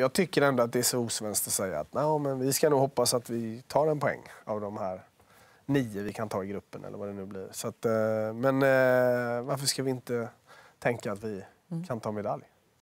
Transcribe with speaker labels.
Speaker 1: Jag tycker ändå att det är så osvenskt att säga att no, men vi ska nog hoppas att vi tar en poäng av de här nio vi kan ta i gruppen eller vad det nu blir. Så att, eh, men eh, varför ska vi inte tänka att vi mm. kan ta medalj?